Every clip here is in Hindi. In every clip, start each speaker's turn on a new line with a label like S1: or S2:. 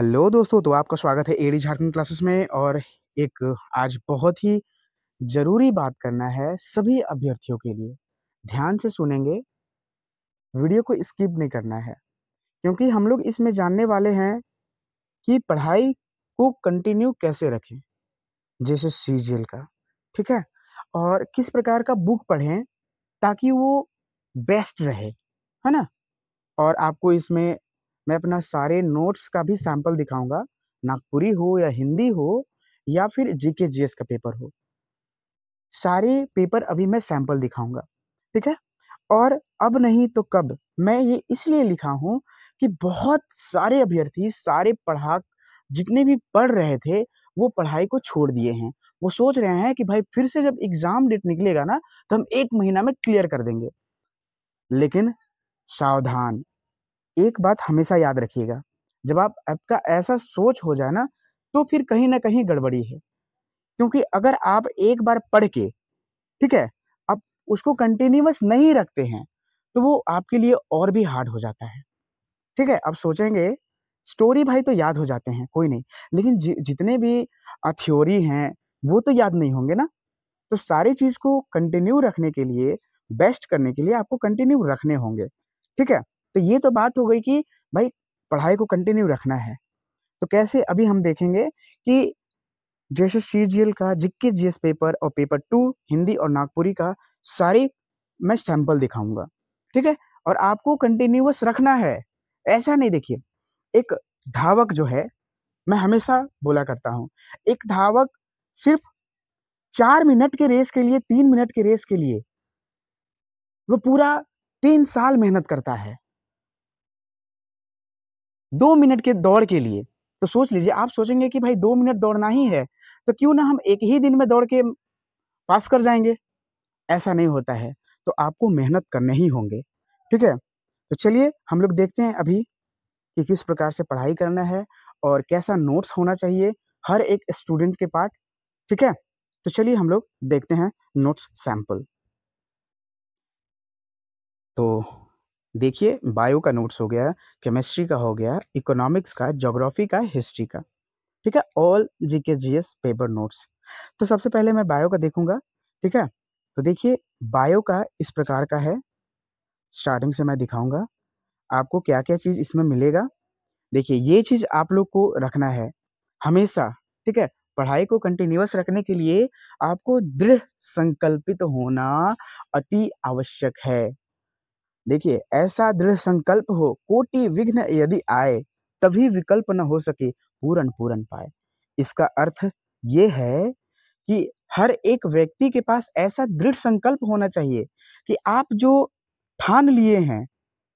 S1: हेलो दोस्तों तो आपका स्वागत है एडी झारखंड क्लासेस में और एक आज बहुत ही ज़रूरी बात करना है सभी अभ्यर्थियों के लिए ध्यान से सुनेंगे वीडियो को स्किप नहीं करना है क्योंकि हम लोग इसमें जानने वाले हैं कि पढ़ाई को कंटिन्यू कैसे रखें जैसे सी का ठीक है और किस प्रकार का बुक पढ़ें ताकि वो बेस्ट रहे है ना और आपको इसमें मैं अपना सारे नोट्स का भी सैम्पल दिखाऊंगा नागपुरी हो या हिंदी हो या फिर जीके जीएस का पेपर हो सारे पेपर अभी मैं सैम्पल दिखाऊंगा ठीक है और अब नहीं तो कब मैं ये इसलिए लिखा हूँ कि बहुत सारे अभ्यर्थी सारे पढ़ा जितने भी पढ़ रहे थे वो पढ़ाई को छोड़ दिए हैं वो सोच रहे हैं कि भाई फिर से जब एग्ज़ाम डेट निकलेगा ना तो हम एक महीना में क्लियर कर देंगे लेकिन सावधान एक बात हमेशा याद रखिएगा जब आप आपका ऐसा सोच हो जाए ना तो फिर कहीं ना कहीं गड़बड़ी है क्योंकि अगर आप एक बार पढ़ के ठीक है आप उसको कंटिन्यूस नहीं रखते हैं तो वो आपके लिए और भी हार्ड हो जाता है ठीक है आप सोचेंगे स्टोरी भाई तो याद हो जाते हैं कोई नहीं लेकिन जि, जितने भी थ्योरी हैं वो तो याद नहीं होंगे ना तो सारी चीज़ को कंटिन्यू रखने के लिए बेस्ट करने के लिए आपको कंटिन्यू रखने होंगे ठीक है तो ये तो बात हो गई कि भाई पढ़ाई को कंटिन्यू रखना है तो कैसे अभी हम देखेंगे कि जैसे सी जी एल का जिक्के जी एस पेपर और पेपर टू हिंदी और नागपुरी का सारी मैं सैंपल दिखाऊंगा ठीक है और आपको कंटिन्यूस रखना है ऐसा नहीं देखिए एक धावक जो है मैं हमेशा बोला करता हूँ एक धावक सिर्फ चार मिनट के रेस के लिए तीन मिनट के रेस के लिए वो पूरा तीन साल मेहनत करता है दो मिनट के दौड़ के लिए तो सोच लीजिए आप सोचेंगे कि भाई दो मिनट दौड़ना ही है तो क्यों ना हम एक ही दिन में दौड़ के पास कर जाएंगे ऐसा नहीं होता है तो आपको मेहनत करने ही होंगे ठीक है तो चलिए हम लोग देखते हैं अभी कि किस प्रकार से पढ़ाई करना है और कैसा नोट्स होना चाहिए हर एक स्टूडेंट के पास ठीक है तो चलिए हम लोग देखते हैं नोट्स सैम्पल तो देखिए बायो का नोट्स हो गया केमिस्ट्री का हो गया इकोनॉमिक्स का जोग्राफी का हिस्ट्री का ठीक है ऑल जी के जी एस पेपर नोट्स तो सबसे पहले मैं बायो का देखूंगा ठीक है तो देखिए बायो का इस प्रकार का है स्टार्टिंग से मैं दिखाऊंगा आपको क्या क्या चीज़ इसमें मिलेगा देखिए ये चीज़ आप लोग को रखना है हमेशा ठीक है पढ़ाई को कंटिन्यूस रखने के लिए आपको दृढ़ संकल्पित होना अति आवश्यक है देखिए ऐसा दृढ़ संकल्प हो कोटि विघ्न यदि आए तभी विकल्प न हो सके पूरन पूरन पाए इसका अर्थ ये है कि हर एक व्यक्ति के पास ऐसा दृढ़ संकल्प होना चाहिए कि आप जो ठान लिए हैं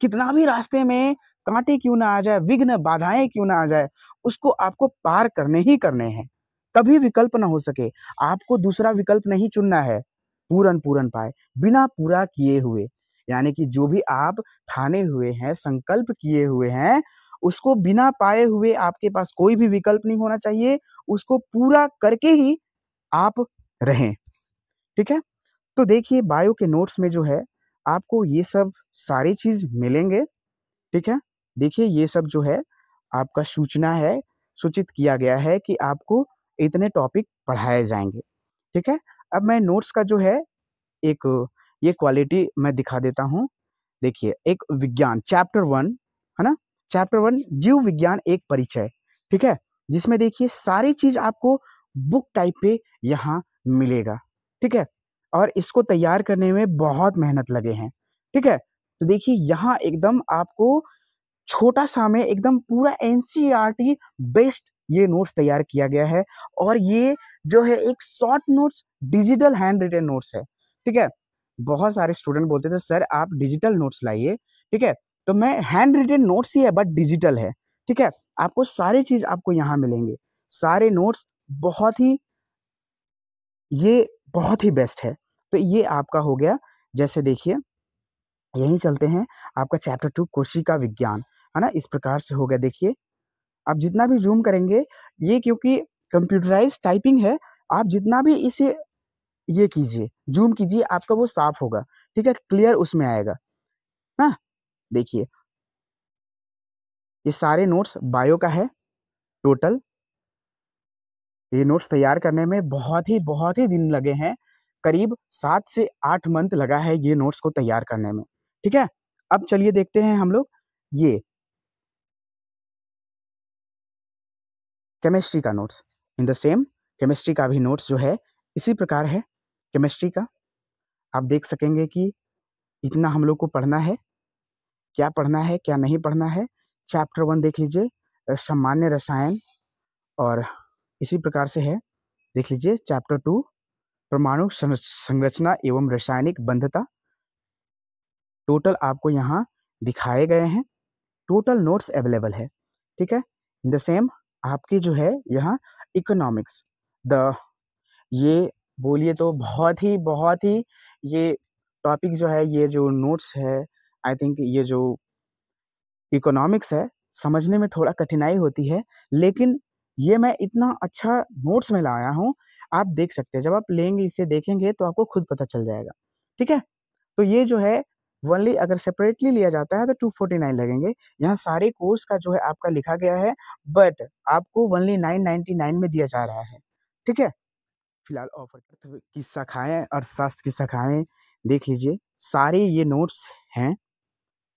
S1: कितना भी रास्ते में कांटे क्यों ना आ जाए विघ्न बाधाएं क्यों ना आ जाए उसको आपको पार करने ही करने हैं तभी विकल्प ना हो सके आपको दूसरा विकल्प नहीं चुनना है पूरन पूरन पाए बिना पूरा किए हुए यानी कि जो भी आप ठाने हुए हैं संकल्प किए हुए हैं उसको बिना पाए हुए आपके पास कोई भी विकल्प नहीं होना चाहिए उसको पूरा करके ही आप रहें ठीक है तो देखिए बायो के नोट्स में जो है आपको ये सब सारी चीज़ मिलेंगे ठीक है देखिए ये सब जो है आपका सूचना है सूचित किया गया है कि आपको इतने टॉपिक पढ़ाए जाएंगे ठीक है अब मैं नोट्स का जो है एक ये क्वालिटी मैं दिखा देता हूँ देखिए एक विज्ञान चैप्टर वन है ना चैप्टर वन जीव विज्ञान एक परिचय ठीक है जिसमें देखिए सारी चीज आपको बुक टाइप पे यहाँ मिलेगा ठीक है और इसको तैयार करने में बहुत मेहनत लगे हैं ठीक है तो देखिए यहाँ एकदम आपको छोटा सा में एकदम पूरा एन बेस्ड e ये नोट्स तैयार किया गया है और ये जो है एक short notes digital hand written notes है ठीक है बहुत सारे स्टूडेंट बोलते थे सर आप डिजिटल नोट्स लाइए ठीक है तो मैं हैंड रिटेन नोट्स ही है बट डिजिटल है ठीक है आपको सारी चीज़ आपको यहाँ मिलेंगे सारे नोट्स बहुत ही ये बहुत ही बेस्ट है तो ये आपका हो गया जैसे देखिए यहीं चलते हैं आपका चैप्टर टू कोशिका विज्ञान है ना इस प्रकार से हो गया देखिए आप जितना भी जूम करेंगे ये क्योंकि कंप्यूटराइज टाइपिंग है आप जितना भी इसे ये कीजिए जूम कीजिए आपका वो साफ होगा ठीक है क्लियर उसमें आएगा ना देखिए ये सारे नोट्स बायो का है टोटल ये नोट्स तैयार करने में बहुत ही बहुत ही दिन लगे हैं करीब सात से आठ मंथ लगा है ये नोट्स को तैयार करने में ठीक है अब चलिए देखते हैं हम लोग ये केमिस्ट्री का notes in the same chemistry का भी नोट्स जो है इसी प्रकार है केमिस्ट्री का आप देख सकेंगे कि इतना हम लोग को पढ़ना है क्या पढ़ना है क्या नहीं पढ़ना है चैप्टर वन देख लीजिए सामान्य रसायन और इसी प्रकार से है देख लीजिए चैप्टर टू परमाणु संरचना एवं रासायनिक बंधता टोटल आपको यहाँ दिखाए गए हैं टोटल नोट्स अवेलेबल है ठीक है इन द सेम आपकी जो है यहाँ इकोनॉमिक्स द ये बोलिए तो बहुत ही बहुत ही ये टॉपिक जो है ये जो नोट्स है आई थिंक ये जो इकोनॉमिक्स है समझने में थोड़ा कठिनाई होती है लेकिन ये मैं इतना अच्छा नोट्स में लाया हूँ आप देख सकते हैं जब आप लेंगे इसे देखेंगे तो आपको खुद पता चल जाएगा ठीक है तो ये जो है वनली अगर सेपरेटली लिया जाता है तो टू फोर्टी नाइन लगेंगे यहाँ सारे कोर्स का जो है आपका लिखा गया है बट आपको वनली नाइन नाइन्टी नाइन में दिया जा रहा है ठीक है फिलहाल ऑफर अर्थ की शाखाएँ अर्थशास्त्र की शाखाएँ देख लीजिए सारे ये नोट्स हैं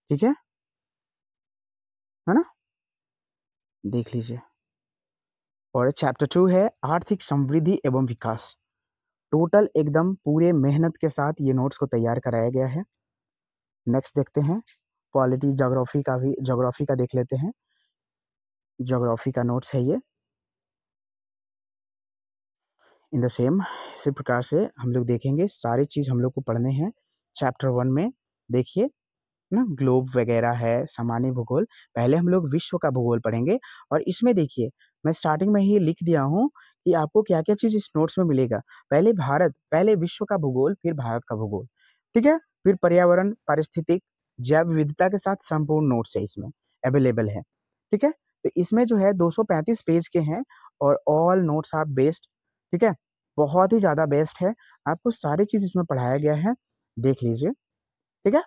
S1: ठीक है है ना देख लीजिए और चैप्टर टू है आर्थिक समृद्धि एवं विकास टोटल एकदम पूरे मेहनत के साथ ये नोट्स को तैयार कराया गया है नेक्स्ट देखते हैं क्वालिटी जोग्राफी का भी जोग्राफी का देख लेते हैं जोग्राफी का नोट्स है ये इन द सेम इसी प्रकार से हम लोग देखेंगे सारी चीज़ हम लोग को पढ़ने हैं चैप्टर वन में देखिए ना ग्लोब वगैरह है सामान्य भूगोल पहले हम लोग विश्व का भूगोल पढ़ेंगे और इसमें देखिए मैं स्टार्टिंग में ही लिख दिया हूँ कि आपको क्या क्या चीज़ इस नोट्स में मिलेगा पहले भारत पहले विश्व का भूगोल फिर भारत का भूगोल ठीक है फिर पर्यावरण पारिस्थितिक जैव विविधता के साथ संपूर्ण नोट्स है इसमें अवेलेबल है ठीक है तो इसमें जो है 235 पेज के हैं और ऑल नोट्स आर बेस्ड ठीक है बहुत ही ज़्यादा बेस्ट है आपको सारी चीज़ इसमें पढ़ाया गया है देख लीजिए ठीक है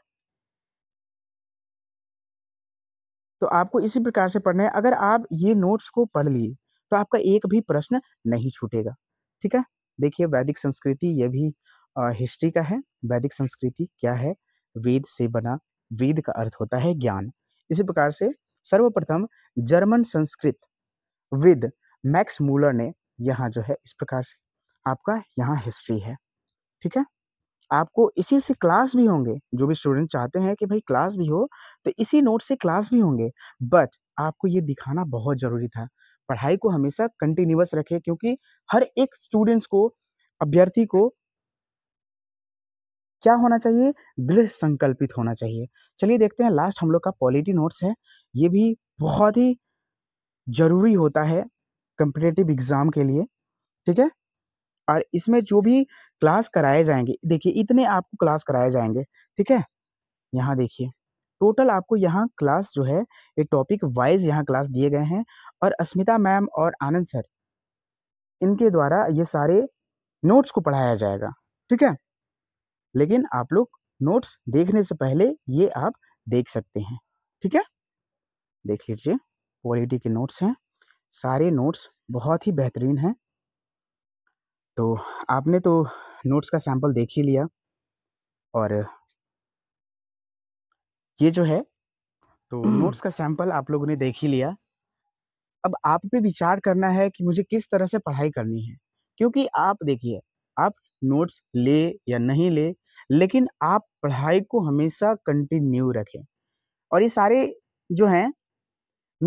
S1: तो आपको इसी प्रकार से पढ़ना है अगर आप ये नोट्स को पढ़ लिए तो आपका एक भी प्रश्न नहीं छूटेगा ठीक है देखिए वैदिक संस्कृति ये भी आ, हिस्ट्री का है वैदिक संस्कृति क्या है वेद से बना वेद का अर्थ होता है ज्ञान इसी प्रकार से सर्वप्रथम जर्मन संस्कृत विद मैक्स मूलर ने यहाँ जो है इस प्रकार से आपका यहाँ हिस्ट्री है ठीक है आपको इसी से क्लास भी होंगे जो भी स्टूडेंट चाहते हैं कि भाई क्लास भी हो तो इसी नोट से क्लास भी होंगे बट आपको ये दिखाना बहुत ज़रूरी था पढ़ाई को हमेशा कंटिन्यूस रखे क्योंकि हर एक स्टूडेंट्स को अभ्यर्थी को क्या होना चाहिए दृढ़ संकल्पित होना चाहिए चलिए देखते हैं लास्ट हम लोग का पॉलिटी नोट्स है ये भी बहुत ही ज़रूरी होता है कम्पिटेटिव एग्ज़ाम के लिए ठीक है और इसमें जो भी क्लास कराए जाएंगे देखिए इतने आपको क्लास कराए जाएंगे ठीक है यहाँ देखिए टोटल आपको यहाँ क्लास जो है ये टॉपिक वाइज यहाँ क्लास दिए गए हैं और अस्मिता मैम और आनंद सर इनके द्वारा ये सारे नोट्स को पढ़ाया जाएगा ठीक है लेकिन आप लोग नोट्स देखने से पहले ये आप देख सकते हैं ठीक है देख लीजिए क्वालिटी के नोट्स हैं सारे नोट्स बहुत ही बेहतरीन हैं तो आपने तो नोट्स का सैम्पल देख ही लिया और ये जो है तो नोट्स का सैम्पल आप लोगों ने देख ही लिया अब आप पे विचार करना है कि मुझे किस तरह से पढ़ाई करनी है क्योंकि आप देखिए आप नोट्स ले या नहीं ले लेकिन आप पढ़ाई को हमेशा कंटिन्यू रखें और ये सारे जो हैं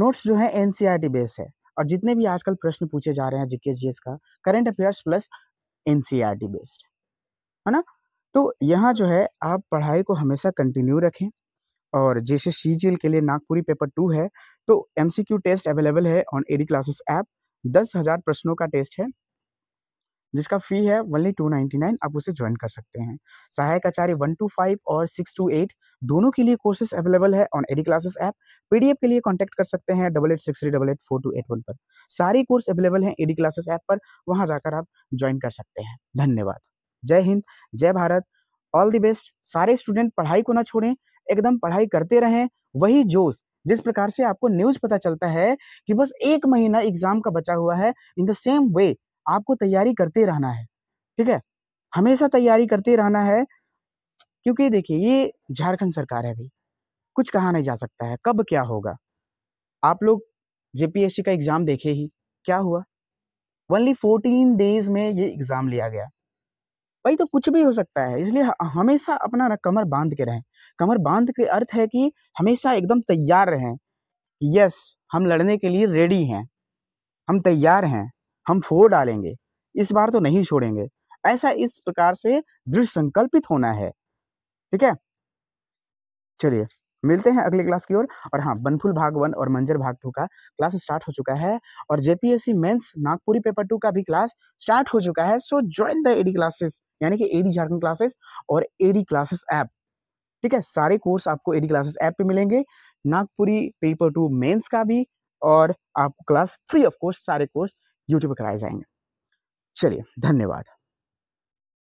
S1: नोट्स जो हैं एन बेस है और जितने भी आजकल प्रश्न पूछे जा रहे हैं जीके जी का current affairs plus NCERT based है ना तो यहाँ जो है आप पढ़ाई को हमेशा कंटिन्यू रखें और जैसे सी के लिए नागपुरी पेपर टू है तो एम टेस्ट अवेलेबल है ऑन एडी क्लासेस ऐप दस हज़ार प्रश्नों का टेस्ट है जिसका फी है वनली टू नाइन्टी नाइन आप उसे ज्वाइन कर सकते हैं सहायक आचार्य वन टू फाइव और सिक्स टू एट दोनों के लिए कोर्सेज अवेलेबल है on AD classes app PDF के लिए कॉन्टेक्ट कर सकते हैं double eight six three double eight four two eight one पर सारी कोर्स अवेलेबल है एडी क्लासेस ऐप पर वहां जाकर आप ज्वाइन कर सकते हैं धन्यवाद जय हिंद जय भारत ऑल द बेस्ट सारे स्टूडेंट पढ़ाई को ना छोड़ें एकदम पढ़ाई करते रहें वही जोश जिस प्रकार से आपको न्यूज पता चलता है कि बस एक महीना एग्जाम का बचा हुआ है इन द सेम वे आपको तैयारी करते रहना है ठीक है हमेशा तैयारी करते रहना है क्योंकि देखिए ये झारखंड सरकार है भाई कुछ कहा नहीं जा सकता है कब क्या होगा आप लोग जेपीएससी का एग्ज़ाम देखे ही क्या हुआ ओनली फोर्टीन डेज में ये एग्ज़ाम लिया गया भाई तो कुछ भी हो सकता है इसलिए हमेशा अपना ना कमर बांध के रहें कमर बांध के अर्थ है कि हमेशा एकदम तैयार रहें यस हम लड़ने के लिए रेडी हैं हम तैयार हैं हम फोड़ डालेंगे इस बार तो नहीं छोड़ेंगे ऐसा इस प्रकार से दृढ़ संकल्पित होना है ठीक है चलिए मिलते हैं अगले क्लास की ओर और, और हाँ बनफुल भाग वन और मंजर भाग टू का क्लास स्टार्ट हो चुका है और JPSC mains Nagpuri paper two का भी क्लास स्टार्ट हो चुका है so join the AD classes यानी कि एडी झारखंड क्लासेस और एडी क्लासेस ऐप ठीक है सारे कोर्स आपको एडी क्लासेस ऐप पे मिलेंगे नागपुरी पेपर टू मेन्स का भी और आपको क्लास फ्री ऑफ कोर्स सारे कोर्स यूट्यूब पर कराए जाएंगे चलिए धन्यवाद